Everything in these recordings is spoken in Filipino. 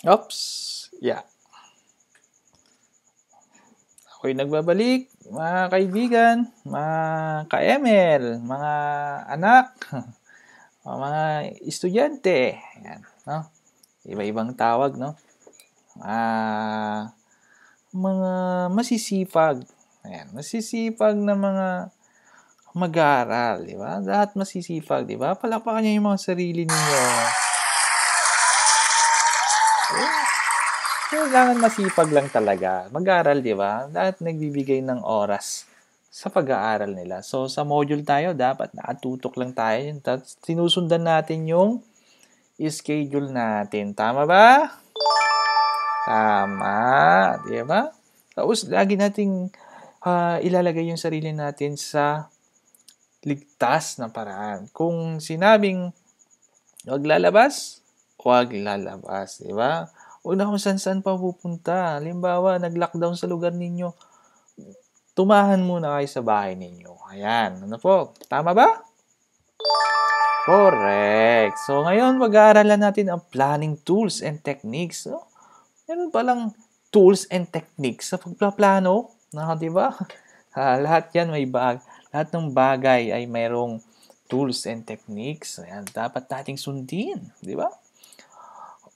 Oops. Yeah. Ako'y nagbabalik, mga kaibigan, mga ka-ML, mga anak, mga estudyante. Yan, no? Iba-ibang tawag, no? Ah, mga masisipag. Ayan, masisipag na mga mag-aaral, di ba? Lahat masisipag, di ba? Palakpakan niyo yung mga sarili niyo. kailangan masipag lang talaga. Mag-aral, di ba? Lahat nagbibigay ng oras sa pag-aaral nila. So, sa module tayo, dapat nakatutok lang tayo. Sinusundan natin yung schedule natin. Tama ba? Tama. Di ba? Tapos, lagi nating uh, ilalagay yung sarili natin sa ligtas na paraan. Kung sinabing, huwag lalabas, huwag lalabas. Di ba? Huwag na kung saan-saan pa pupunta. Halimbawa, nag-lockdown sa lugar ninyo. Tumahan muna kayo sa bahay ninyo. Ayan. Ano po? Tama ba? Correct. So, ngayon, mag-aaralan natin ang planning tools and techniques. So, meron palang tools and techniques sa pagplaplano. No, di ba? Ah, lahat yan may bag. Lahat ng bagay ay mayroong tools and techniques. Ayan, dapat nating sundin. Di ba?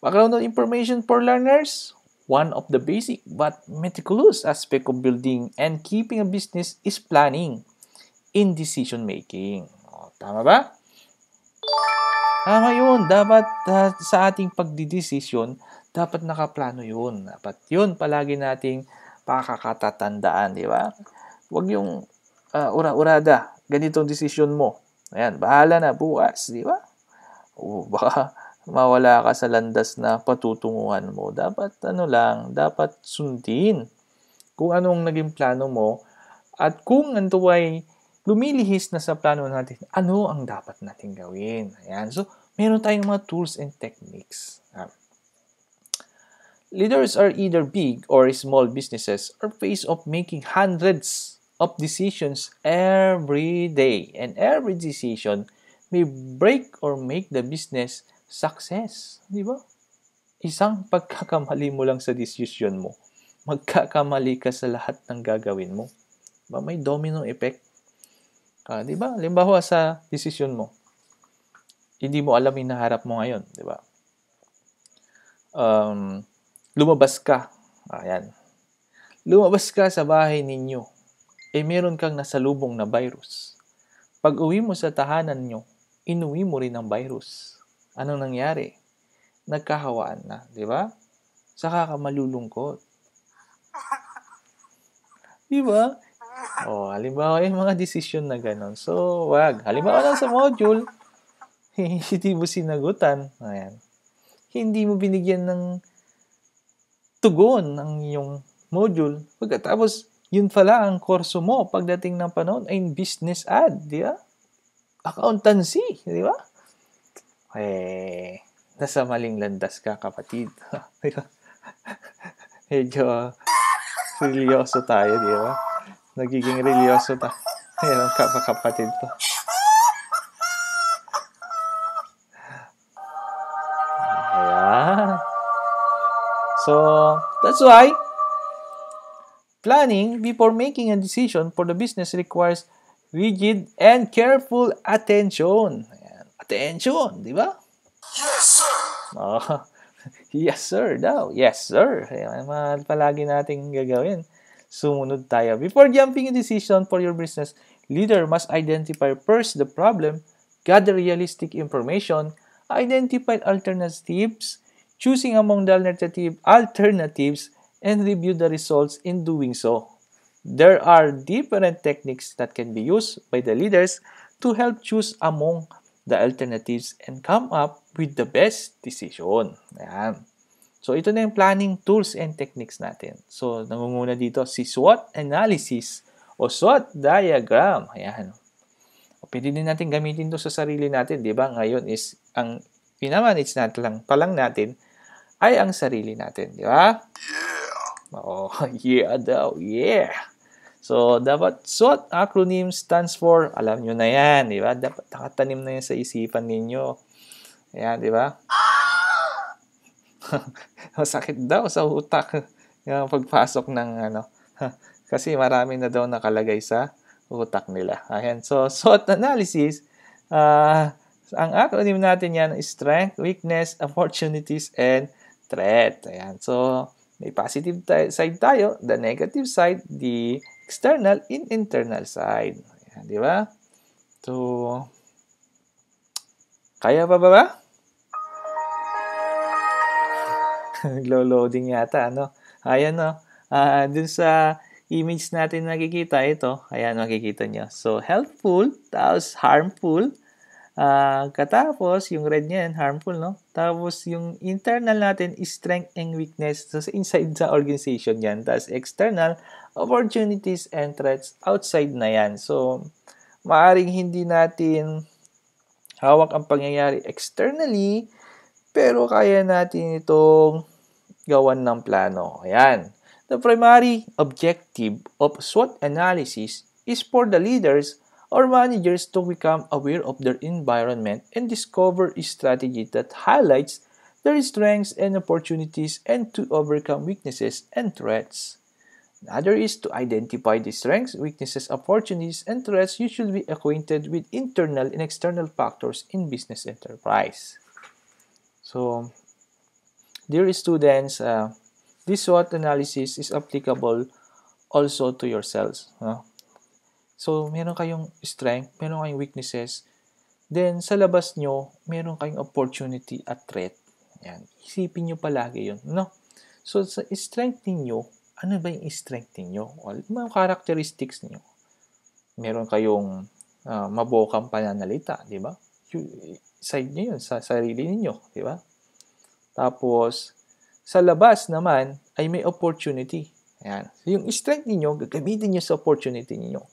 Background information for learners. One of the basic but meticulous aspect of building and keeping a business is planning in decision making. O, tama ba? Tama ah, yun. Dapat uh, sa ating pagdidesisyon, dapat nakaplano yun. Dapat yun palagi nating pakakatatandaan, di ba? Huwag yung uh, ura-urada. Ganitong decision mo. Ayan, bahala na bukas, di ba? O baka mawala ka sa landas na patutunguhan mo. Dapat ano lang, dapat sundin kung anong naging plano mo at kung ito ay lumilihis na sa plano natin, ano ang dapat natin gawin. Ayan. So, meron tayong mga tools and techniques. Ah. Leaders are either big or small businesses are faced of making hundreds of decisions every day. And every decision may break or make the business success, di ba? Isang pagkakamali mo lang sa decision mo, magkakamali ka sa lahat ng gagawin mo. Ba may domino effect. Ah, di ba? Limbawa sa decision mo, hindi mo alam yung hinaharap mo ngayon, di ba? Um, lumabas ka. Ayan. Lumabas ka sa bahay ninyo. Eh meron kang nasalubong na virus. Pag uwi mo sa tahanan nyo, inuwi mo rin ang virus. Anong nangyari? Nagkahawaan na, di ba? Saka ka malulungkot. Di ba? O, oh, halimbawa yung mga desisyon na ganun. So, wag. Halimbawa lang sa module, hindi mo sinagutan. Ayan. Hindi mo binigyan ng tugon ang iyong module. Pagkatapos, yun pala ang kurso mo pagdating ng panahon ay business ad, di ba? Accountancy, di ba? eh, nasa maling landas ka, kapatid. Medyo religyoso tayo, di ba? Nagiging religyoso tayo. Ayan ang kapakapatid ko. So, that's why planning before making a decision for the business requires rigid and careful attention. Attention, di ba? Yes, sir! Oh, yes, sir daw. Yes, sir. Kaya mahal palagi nating gagawin. Sumunod tayo. Before jumping a decision for your business, leader must identify first the problem, gather realistic information, identify alternatives, choosing among the alternative alternatives, and review the results in doing so. There are different techniques that can be used by the leaders to help choose among the alternatives and come up with the best decision. Ayan. So, ito na yung planning tools and techniques natin. So, nangunguna dito si SWOT analysis o SWOT diagram. Ayan. O, pwede din natin gamitin to sa sarili natin. di ba Ngayon is, ang pinamanage natin lang, pa lang natin ay ang sarili natin. Di ba? Yeah. Oh, yeah daw. Yeah. So, dapat SWOT acronym stands for, alam nyo na yan, di ba? Dapat nakatanim na yan sa isipan ninyo. Ayan, di ba? Masakit daw sa utak yung pagpasok ng ano. Kasi marami na daw nakalagay sa utak nila. Ayan, so SWOT analysis, uh, ang acronym natin yan strength, weakness, opportunities, and threat. Ayan, so may positive side tayo, the negative side, the external and internal side. Ayan, di ba? So, kaya pa ba ba? Naglo-loading yata, ano? Ayan, no? Uh, dun sa image natin nakikita ito, ayan, makikita nyo. So, helpful, tapos harmful, Uh, katapos, yung red niya harmful, no? Tapos, yung internal natin is strength and weakness. So, inside sa organization yan. Tapos, external, opportunities and threats outside na yan. So, maaring hindi natin hawak ang pangyayari externally, pero kaya natin itong gawan ng plano. Ayan. The primary objective of SWOT analysis is for the leaders Our managers to become aware of their environment and discover a strategy that highlights their strengths and opportunities and to overcome weaknesses and threats. Another is to identify the strengths, weaknesses, opportunities, and threats you should be acquainted with internal and external factors in business enterprise. So, dear students, uh, this SWOT analysis is applicable also to yourselves. So, meron kayong strength, meron kayong weaknesses. Then, sa labas nyo, meron kayong opportunity at threat. Yan. Isipin nyo palagi yun. No? So, sa strength ninyo, ano ba yung strength ninyo? Well, mga characteristics niyo. Meron kayong uh, mabokang pananalita, di ba? Side nyo yun, sa sarili ninyo, di ba? Tapos, sa labas naman ay may opportunity. Ayan. So, yung strength niyo gagamitin niyo sa opportunity niyo.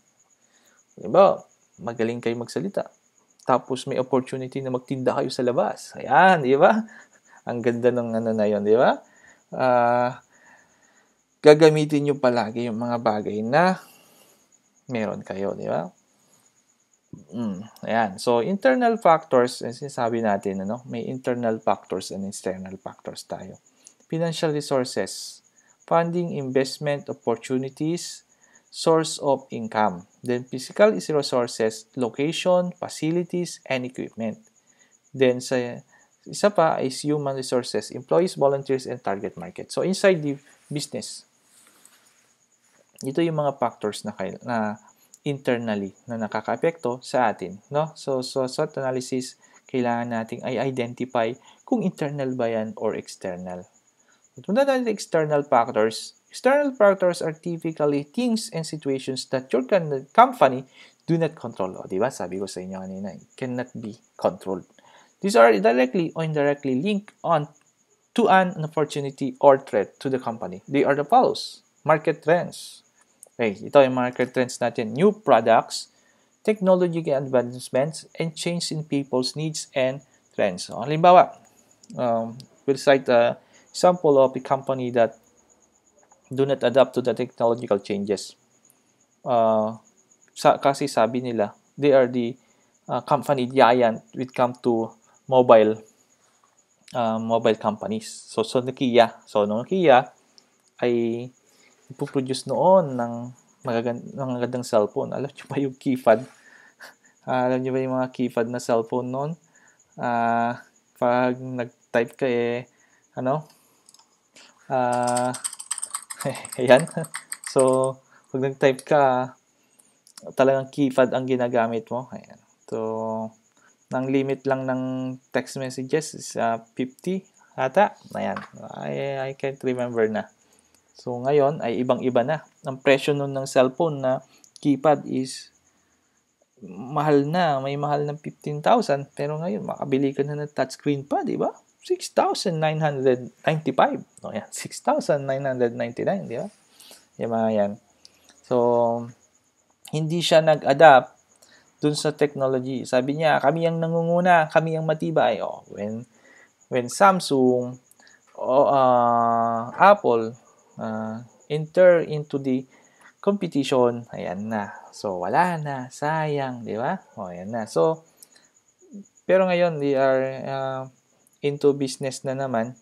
Diba? Magaling kayo magsalita. Tapos may opportunity na magtinda kayo sa labas. Ayan, di ba? Ang ganda ng ano na yun, di ba? Uh, gagamitin nyo palagi yung mga bagay na meron kayo, di ba? Mm, ayan. So, internal factors, eh, sinasabi natin, ano, may internal factors and external factors tayo. Financial resources, funding, investment, opportunities, source of income. Then physical is resources, location, facilities, and equipment. Then sa isa pa is human resources, employees, volunteers, and target market. So inside the business, ito yung mga factors na, na internally na nakakaapekto sa atin. No? So, so SWOT analysis, kailangan nating ay identify kung internal ba yan or external. At punta natin external factors, External factors are typically things and situations that your company do not control. O, diba? Sabi ko sa inyo kanina, eh, cannot be controlled. These are directly or indirectly linked on to an opportunity or threat to the company. They are the follows. Market trends. Okay, ito yung market trends natin. New products, technological advancements, and change in people's needs and trends. On halimbawa, um, we'll cite a sample of a company that do not adapt to the technological changes. Uh, sa, kasi sabi nila, they are the uh, company giant with come to mobile uh, mobile companies. So, so Nokia, so Nokia ay nagpo-produce noon ng magagandang cellphone. Alam niyo ba yung keypad? uh, alam niyo ba yung mga keypad na cellphone noon? Uh, pag nag-type ka eh, ano? Uh, Ayan. So, pag nag-type ka, talagang keypad ang ginagamit mo. Ayan. So, ng limit lang ng text messages is uh, ah, 50 ata. Ayan. I, I can't remember na. So, ngayon ay ibang-iba na. Ang presyo nun ng cellphone na keypad is mahal na. May mahal ng 15,000. Pero ngayon, makabili ka na ng touchscreen pa, di ba? 6,995. No, yan. 6,999, di ba? Yung mga yan. So, hindi siya nag-adapt dun sa technology. Sabi niya, kami ang nangunguna, kami ang matibay. Oh, when, when Samsung oh, uh, Apple uh, enter into the competition, ayan na. So, wala na. Sayang, di ba? O, oh, ayan na. So, pero ngayon, they are uh, into business na naman,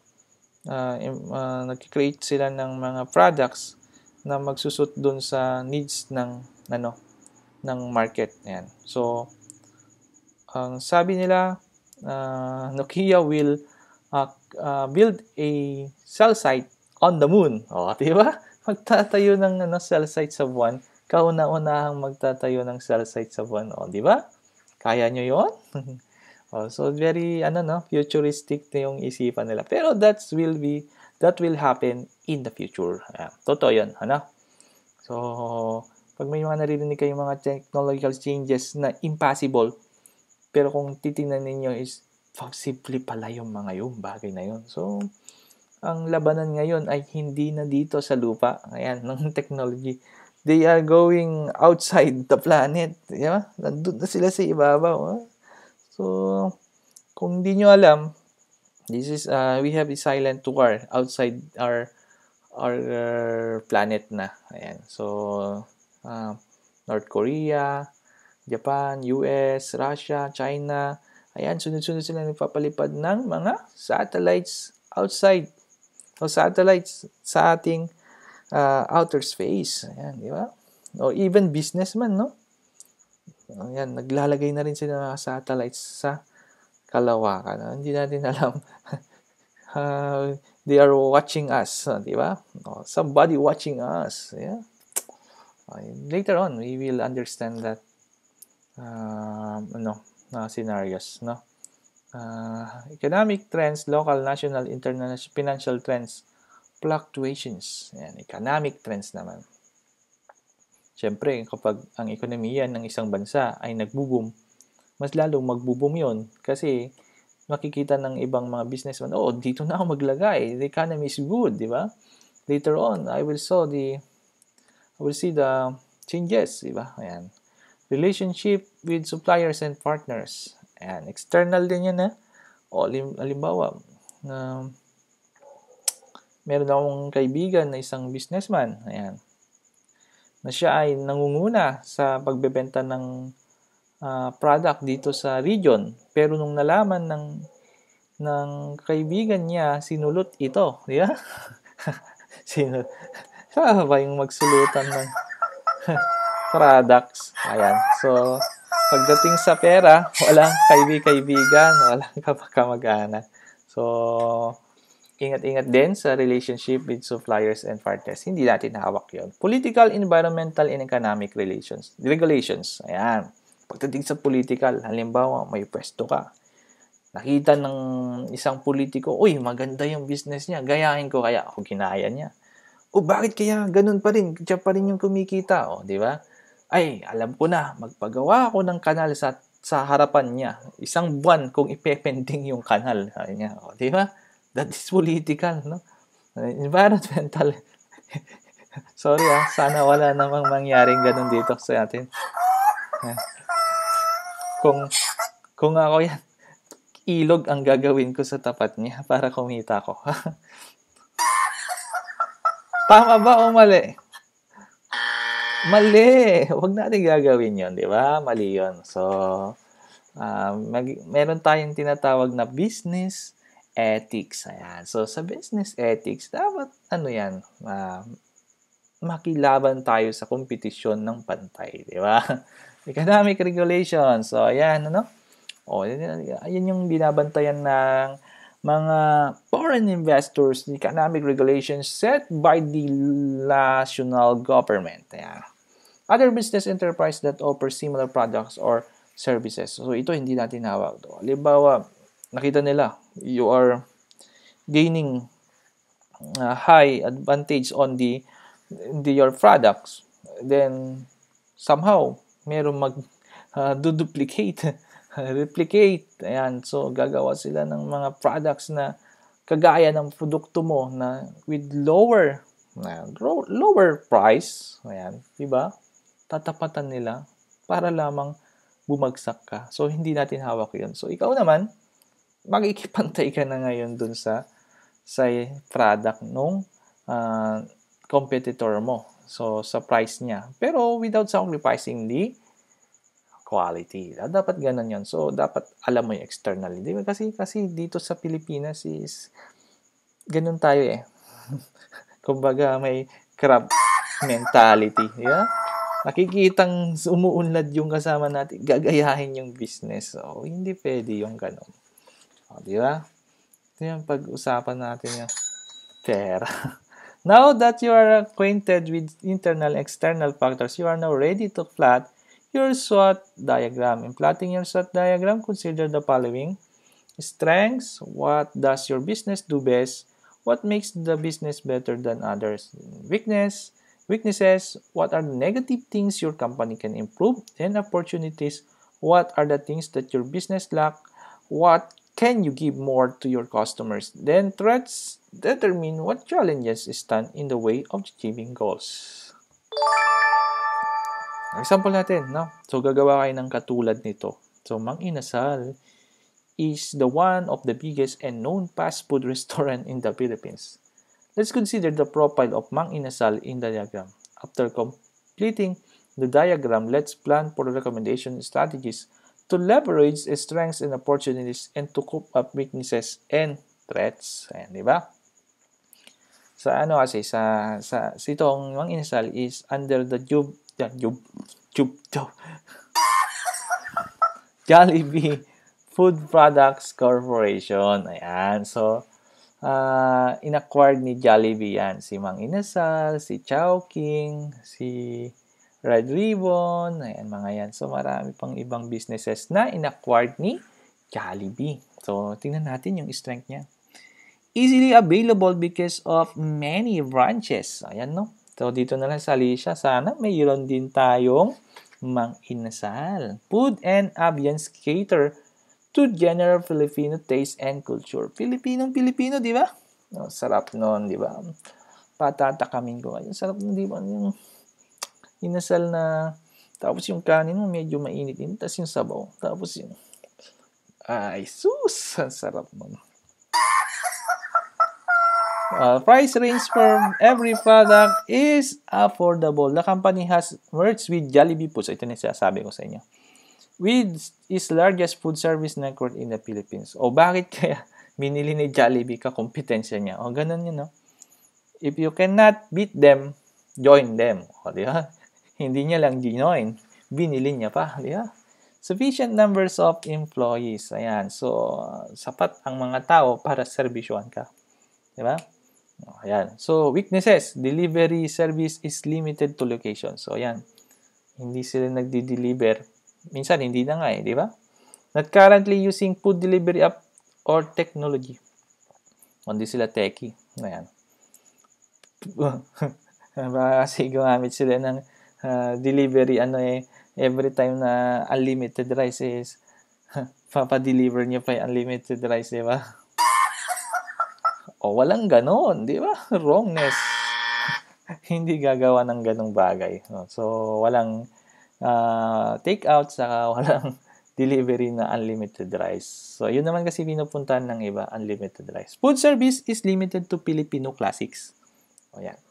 uh, ah, uh, ah, nag-create sila ng mga products na magsusot doon sa needs ng ano ng market. Ayan. So ang sabi nila uh, Nokia will uh, uh, build a cell site on the moon. O, oh, di ba? Magtatayo ng ano, cell site sa buwan. Kauna-unahang magtatayo ng cell site sa buwan. O, oh, di ba? Kaya nyo yon Oh, so very ano no, futuristic na yung isipan nila. Pero that will be that will happen in the future. Ayan. Totoo 'yun, ano? So, pag may mga naririnig kayong mga technological changes na impossible, pero kung titingnan ninyo is possible pala yung mga yung bagay na yun. So, ang labanan ngayon ay hindi na dito sa lupa. Ayan, ng technology they are going outside the planet. Di ba? Nandun na sila sa ibabaw. Huh? Ah. So, kung hindi nyo alam, this is, uh, we have a silent war outside our our uh, planet na. Ayan. So, uh, North Korea, Japan, US, Russia, China. Ayan, sunod-sunod sila nagpapalipad ng mga satellites outside o satellites sa ating uh, outer space. Ayan, di ba? O even businessman, no? Ayan, ah, naglalagay na rin sila ng satellites sa kalawakan. Ah, hindi natin alam. uh, they are watching us, di ba? Oh, somebody watching us. Yeah. Later on, we will understand that uh, ano, na scenarios, no? Uh, economic trends, local, national, international, financial trends, fluctuations. Yan, economic trends naman. Siyempre, kapag ang ekonomiya ng isang bansa ay nagbo mas lalong magbo yon kasi makikita ng ibang mga businessman, oh, dito na ako maglagay. The economy is good, di ba? Later on, I will saw the I will see the changes, di ba? Ayan. Relationship with suppliers and partners. Ayan, external din yan, ha? O, halimbawa, um, meron akong kaibigan na isang businessman. Ayan na siya ay nangunguna sa pagbebenta ng uh, product dito sa region. Pero nung nalaman ng ng kaibigan niya, sinulot ito. Di ba? Sino? Saan ba yung magsulutan ng products? Ayan. So, pagdating sa pera, walang kaibi-kaibigan, walang kapag kamag-anak. So, ingat-ingat din sa relationship with suppliers and partners. Hindi natin hawak yon. Political, environmental, and economic relations. Regulations. Ayan. Pagdating sa political, halimbawa, may pwesto ka. Nakita ng isang politiko, uy, maganda yung business niya, gayahin ko kaya. O, ginaya niya. O, oh, bakit kaya ganun pa rin? Kaya pa rin yung kumikita. O, di ba? Ay, alam ko na, magpagawa ako ng kanal sa sa harapan niya. Isang buwan kung ipepending yung kanal. Ay, niya. O, di ba? that is political, no? Environmental. Sorry ah, sana wala namang mangyaring ganun dito sa atin. Kung, kung ako yan, ilog ang gagawin ko sa tapat niya para kumita ko. Tama ba o mali? Mali! Huwag natin gagawin yon di ba? Mali yon So, uh, mag, meron tayong tinatawag na business, ethics. Ayan. So, sa business ethics, dapat ano yan, uh, makilaban tayo sa kompetisyon ng pantay, di ba? Economic regulation. So, ayan, ano? O, ayan yung binabantayan ng mga foreign investors the economic regulations set by the national government. Ayan. Other business enterprise that offer similar products or services. So, ito hindi natin hawak. Halimbawa, nakita nila you are gaining uh, high advantage on the, the your products then somehow merong mag uh, duplicate replicate ayan so gagawa sila ng mga products na kagaya ng produkto mo na with lower na lower price ayan di ba tatapatan nila para lamang bumagsak ka so hindi natin hawak 'yon so ikaw naman magkikipantay ka na ngayon dun sa sa product nung uh, competitor mo. So, sa price niya. Pero without sacrificing the quality. Ah, dapat ganun yon So, dapat alam mo yung external. Di ba? Kasi, kasi dito sa Pilipinas is ganun tayo eh. Kumbaga, may crab mentality. Yeah? Nakikitang umuunlad yung kasama natin. Gagayahin yung business. So, hindi pwede yung ganun. O, di ba? Ito yung pag-usapan natin yung pera. now that you are acquainted with internal external factors, you are now ready to plot your SWOT diagram. In plotting your SWOT diagram, consider the following. Strengths, what does your business do best? What makes the business better than others? Weakness, weaknesses, what are the negative things your company can improve? And opportunities, what are the things that your business lack? What can you give more to your customers? Then threats determine what challenges stand in the way of achieving goals. Example natin, no? So, gagawa kayo ng katulad nito. So, Mang Inasal is the one of the biggest and known fast food restaurant in the Philippines. Let's consider the profile of Mang Inasal in the diagram. After completing the diagram, let's plan for recommendation strategies to leverage strengths and opportunities and to cope up weaknesses and threats. Ayan, di ba? Sa ano kasi, sa, sa, si Tong Mang Inasal is under the jub, yan, jub, jub, jub, Jollibee Food Products Corporation. Ayan, so, uh, in-acquired ni Jollibee yan. Si Mang Inasal, si Chowking, si Red Ribbon, ayan, mga yan. So, marami pang ibang businesses na inacquired ni Jollibee. So, tingnan natin yung strength niya. Easily available because of many branches. Ayan, no? So, dito na lang sa Alicia. Sana mayroon din tayong mang inasal. Food and ambience cater to general Filipino taste and culture. filipinong pilipino di ba? Oh, sarap nun, di ba? Patatakamin ko ngayon. Sarap nun, di ba? Yung inasal na, tapos yung kanin mo medyo mainit din, tapos yung sabaw, tapos yung, ay sus, ang sarap nun. Uh, price range for every product is affordable. The company has merged with Jollibee Foods. Ito na sinasabi ko sa inyo. With its largest food service network in the Philippines. O bakit kaya binili ni Jollibee ka kompetensya niya? O ganun yun, no? If you cannot beat them, join them. O, di ba? Hindi niya lang ginoin. Binili niya pa, di ba? Sufficient numbers of employees. Ayan. So, sapat ang mga tao para servisyon ka. Di ba? Ayan. So, weaknesses. Delivery service is limited to location. So, ayan. Hindi sila nagdi-deliver. Minsan, hindi na nga eh, di ba? Not currently using food delivery app or technology. Hindi sila techie. Ayan. Baka kasi gumamit sila ng uh, delivery ano eh every time na unlimited rice is papa-deliver niya pa yung unlimited rice, di ba? o walang ganon, di ba? Wrongness. Hindi gagawa ng ganong bagay. So, walang uh, take-out, sa walang delivery na unlimited rice. So, yun naman kasi pinupuntahan ng iba, unlimited rice. Food service is limited to Filipino classics. O yan.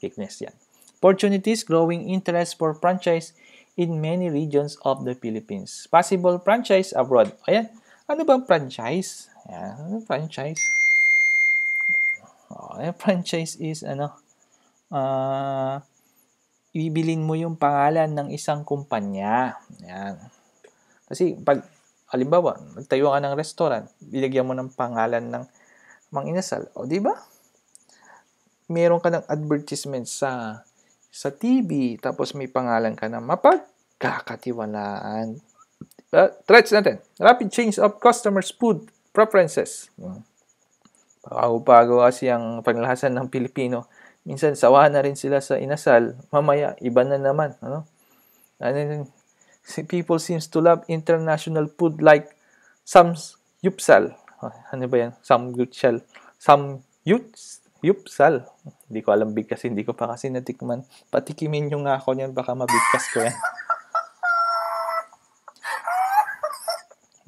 Thickness yan opportunities, growing interest for franchise in many regions of the Philippines. Possible franchise abroad. Ayan, ano bang franchise? Ayan, ano franchise? Oh, ayan, franchise is ano, uh, ibilin mo yung pangalan ng isang kumpanya. Ayan. Kasi pag, halimbawa, nagtayo ka ng restaurant, ilagyan mo ng pangalan ng mang inasal. O, di ba? Meron ka ng advertisement sa sa TV, tapos may pangalan ka na mapagkakatiwalaan. Uh, threats natin. Rapid change of customers' food preferences. Hmm. Pago-pago kasi ang panglahasan ng Pilipino. Minsan sawa na rin sila sa inasal. Mamaya, iba na naman. Ano? And people seems to love international food like some yupsal. Oh, ano ba yan? Some Some Samyupsal Yupsal. Hindi ko alam bigkas, hindi ko pa kasi natikman. Patikimin nyo nga ako niyan, baka mabigkas ko yan.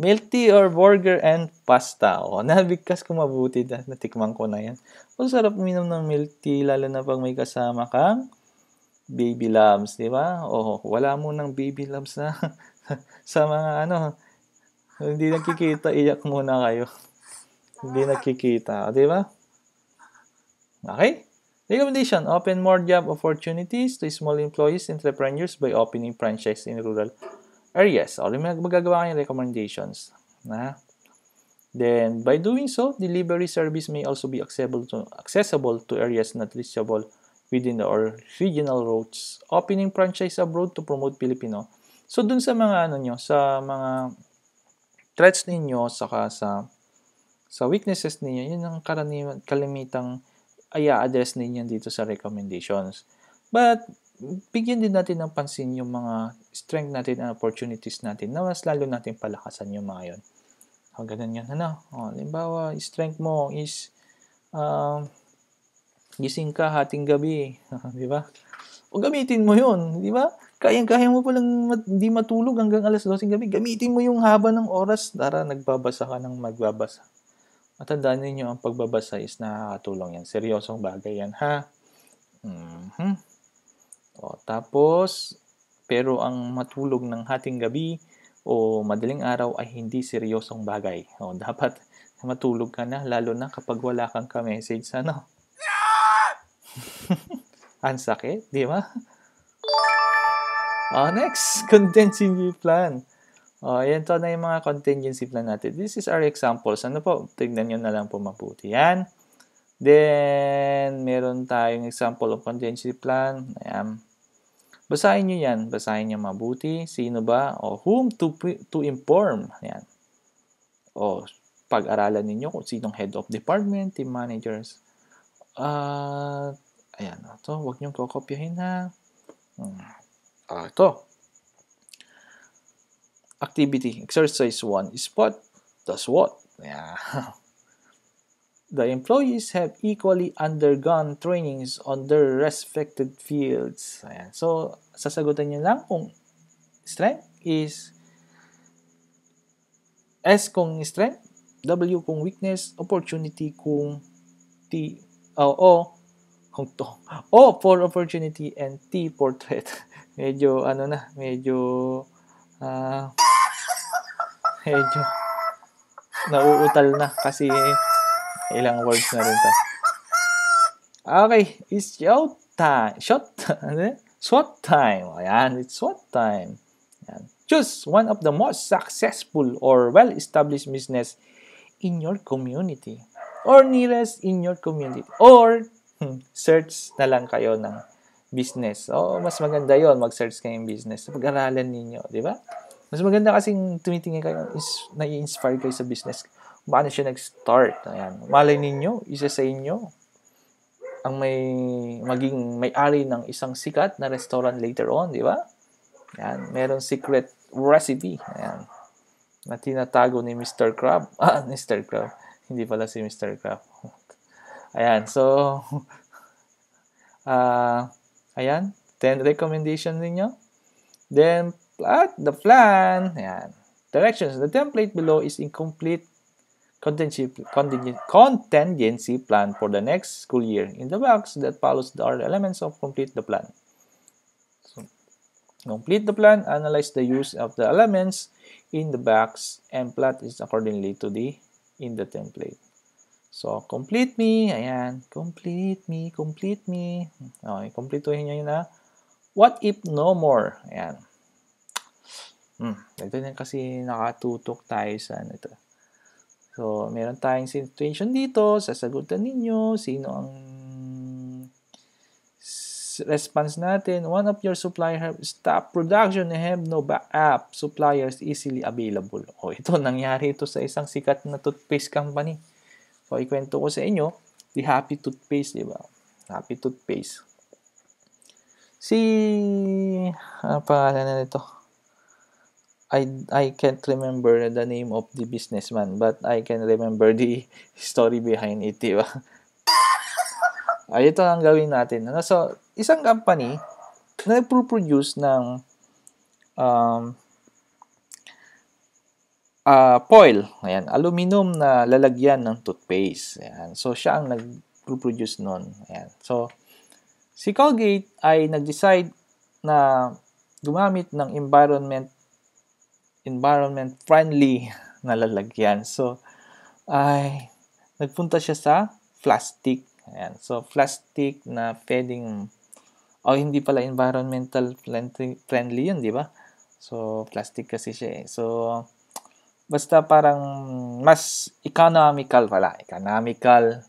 Milk tea or burger and pasta. O, nabigkas ko mabuti na natikman ko na yan. O, sarap uminom ng milk tea, lalo na pag may kasama kang baby lambs, di ba? Oh, wala mo ng baby lambs na sa mga ano, hindi nakikita, iyak muna kayo. hindi nakikita, di ba? Okay? Recommendation, open more job opportunities to small employees, entrepreneurs by opening franchise in rural areas. O, may magagawa kayong recommendations. Na? Then, by doing so, delivery service may also be accessible to, accessible to areas not reachable within the or regional roads. Opening franchise abroad to promote Filipino. So, dun sa mga ano nyo, sa mga threats ninyo, saka sa sa weaknesses ninyo, yun ang karaniwan, kalimitang ay address ninyo dito sa recommendations. But, bigyan din natin ng pansin yung mga strength natin and opportunities natin na mas lalo natin palakasan yung mga yun. O, ah, ganun yan. Ano? O, oh, limbawa, strength mo is uh, gising ka hating gabi. di ba? O gamitin mo yun. Di ba? Kayang-kaya mo palang mat- di matulog hanggang alas 12 gabi. Gamitin mo yung haba ng oras. Tara, nagbabasa ka ng magbabasa. Matandaan ninyo ang pagbabasa is nakakatulong yan. Seryosong bagay yan, ha? Mm-hmm. O, tapos, pero ang matulog ng hating gabi o madaling araw ay hindi seryosong bagay. O, dapat matulog ka na, lalo na kapag wala kang ka-message ano. ang sakit, di ba? Oh, next, contingency plan. O, oh, ayan to na yung mga contingency plan natin. This is our examples. Ano po? Tignan nyo na lang po mabuti. Yan. Then, meron tayong example of contingency plan. Ayan. Basahin nyo yan. Basahin nyo mabuti. Sino ba? O, oh, whom to, to inform. Ayan. O, oh, pag-aralan ninyo kung sinong head of department, team managers. At, uh, ayan. Ito, huwag nyo kokopyahin ha. Hmm. Ah, ito. activity, exercise one is what does what. Yeah. the employees have equally undergone trainings on their respected fields. Ayan. So, sasagutan niyo lang kung strength is S kung strength, W kung weakness, opportunity kung T, oh, O kung to. O for opportunity and T for threat. medyo ano na, medyo uh, medyo nauutal na kasi ilang words na rin ta. Okay, it's show time. Shot, time. Ano? SWAT time. Ayan, it's SWAT time. Ayan. Choose one of the most successful or well-established business in your community or nearest in your community or hmm, search na lang kayo ng business. O, oh, mas maganda yon mag-search ng business. Pag-aralan ninyo, di ba? Mas maganda kasing tumitingin kayo, is nai-inspire kayo sa business. Paano siya nag-start? Ayan. Malay ninyo, isa sa inyo, ang may maging may-ari ng isang sikat na restaurant later on, di ba? Yan, merong secret recipe. Ayan. Na tinatago ni Mr. Crab. Ah, Mr. Crab. Hindi pala si Mr. Crab. ayan, so uh, ayan, 10 recommendation ninyo. Then plot the plan. Yan. Directions. The template below is incomplete contingency, contingency plan for the next school year. In the box that follows are the elements of complete the plan. So, complete the plan, analyze the use of the elements in the box, and plot is accordingly to the in the template. So, complete me. Ayan. Complete me. Complete me. Okay, complete nyo yun na. What if no more? Ayan. Hmm, ito na kasi nakatutok tayo sa ano ito. So, meron tayong situation dito, sasagutan ninyo, sino ang response natin, one of your supplier have stopped production and have no backup suppliers easily available. O ito, nangyari ito sa isang sikat na toothpaste company. So, ikwento ko sa inyo, the Happy Toothpaste, di ba? Happy Toothpaste. Si, ano pangalan na nito? I I can't remember the name of the businessman, but I can remember the story behind it, di Ay, ah, ito ang gawin natin. Ano? So, isang company na nagpo-produce ng um, uh, foil, ayan, aluminum na lalagyan ng toothpaste. Ayan. So, siya ang nagpo-produce nun. Ayan. So, si Colgate ay nag-decide na gumamit ng environment environment friendly na lalagyan. So, ay, nagpunta siya sa plastic. Ayan. So, plastic na pwedeng, oh, hindi pala environmental friendly yun, di ba? So, plastic kasi siya eh. So, basta parang mas economical pala. Economical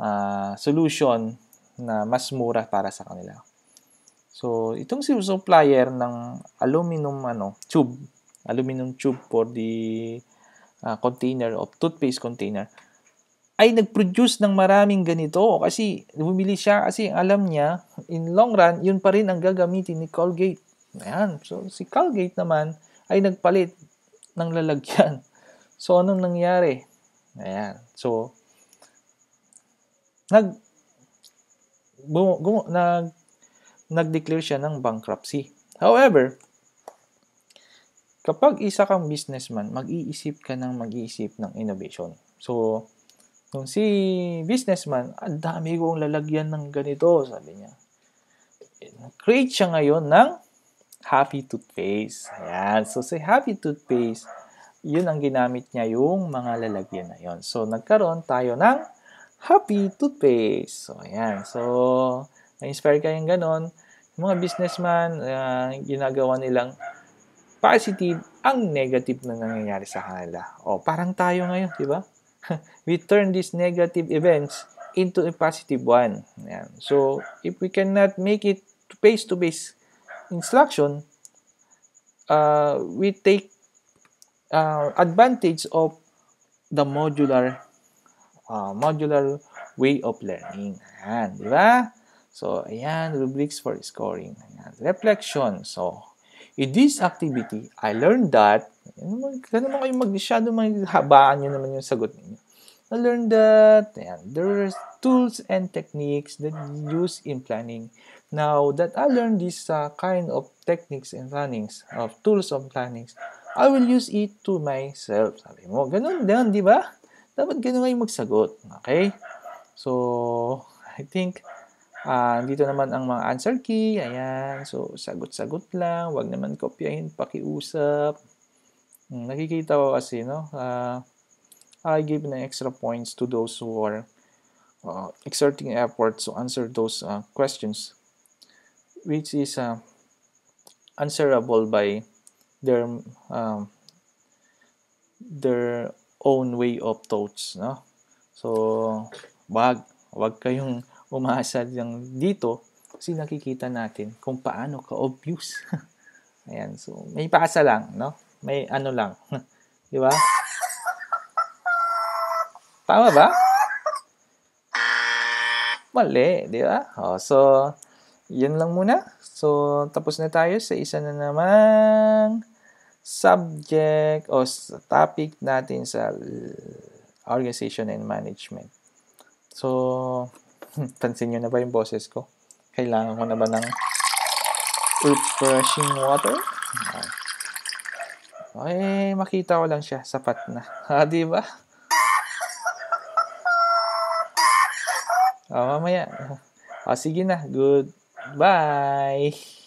uh, solution na mas mura para sa kanila. So, itong si supplier ng aluminum ano, tube aluminum tube for the uh, container of toothpaste container ay nag-produce ng maraming ganito kasi bumili siya kasi alam niya in long run yun pa rin ang gagamitin ni Colgate. Ayan. So si Colgate naman ay nagpalit ng lalagyan. So anong nangyari? Ayan. So nag bum, gum, nag nag-declare siya ng bankruptcy. However, kapag isa kang businessman, mag-iisip ka ng mag-iisip ng innovation. So, nung si businessman, ang dami kong lalagyan ng ganito, sabi niya. Create siya ngayon ng happy toothpaste. Ayan. So, si happy toothpaste, yun ang ginamit niya yung mga lalagyan na yun. So, nagkaroon tayo ng happy toothpaste. So, ayan. So, na-inspire kayong ganon. Mga businessman, uh, ginagawa nilang positive ang negative na nangyayari sa kanila. O, parang tayo ngayon, di ba? we turn these negative events into a positive one. Yan. So, if we cannot make it face-to-face -face instruction, uh, we take uh, advantage of the modular uh, modular way of learning. Ayan, di ba? So, ayan, rubrics for scoring. Ayan, reflection. So, In this activity, I learned that, kaya ano naman ano kayo mag-shadow, habaan nyo naman yung sagot ninyo. I learned that and there are tools and techniques that use in planning. Now that I learned this uh, kind of techniques and plannings, of tools of plannings, I will use it to myself. Sabi mo, ganun din, di ba? Dapat ganun kayo magsagot. Okay? So, I think Uh, dito naman ang mga answer key. Ayan. So, sagot-sagot lang. Huwag naman kopyahin, pakiusap. Hmm, nakikita ko kasi, no? Uh, I give na extra points to those who are uh, exerting efforts to answer those uh, questions which is uh, answerable by their um, their own way of thoughts no so wag wag kayong umaasa lang dito kasi nakikita natin kung paano ka-obvious. Ayan, so may paasa lang, no? May ano lang. Di ba? Tama ba? Mali, di ba? O, so, yun lang muna. So, tapos na tayo sa isa na namang subject o topic natin sa organization and management. So, Pansin nyo na ba yung boses ko? Kailangan ko na ba ng refreshing water? Ay, makita ko lang siya. Sapat na. Ha, ah, di ba? O, ah, mamaya. O, ah, sige na. Bye.